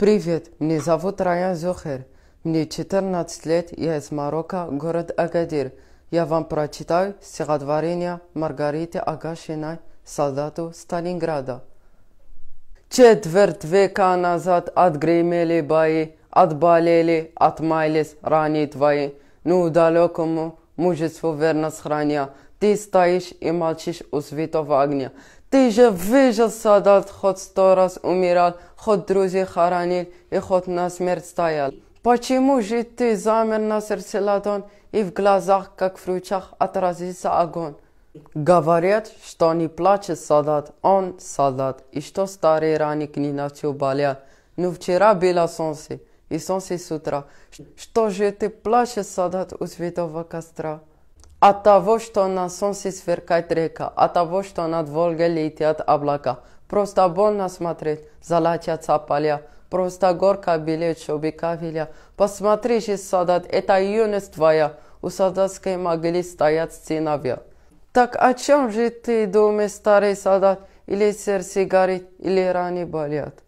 Привет, меня зовут Раян Зохер. Мне 14 лет, я из Марокко, город Агадир. Я вам прочитаю стихотворение Маргариты Агашиной «Солдату Сталинграда». Четверть века назад отгремели бои, Отболели, отмаялись рани твои. Ну, далекому мужеству верно схраня, Ты стоишь и молчишь у святого огня. تیجه ویج سادات خود ستورس امیرال خود دروزی خارانیل ای خود ناس مرد ستایل پا چی مو جید تی زامر ناسر سلادون ایف گلازاق کک فروچاق اترازی سا اگون گواریت شتانی پلاچ سادات آن سادات اشتو ستاری رانی کنی ناچو بالیا نو چرا بیلا سانسی ای سانسی سوترا شتو جی تی پلاچ سادات از ویدو وکسترا от того, что на солнце сверкает река, от того, что над Волгой летят облака. Просто больно смотреть, золотятся поля, просто горка белеет шубика виля. Посмотри же, солдат, это юность твоя, у солдатской могилы стоят сыновья. Так о чем же ты думаешь, старый солдат? Или сердце горит, или раны болят?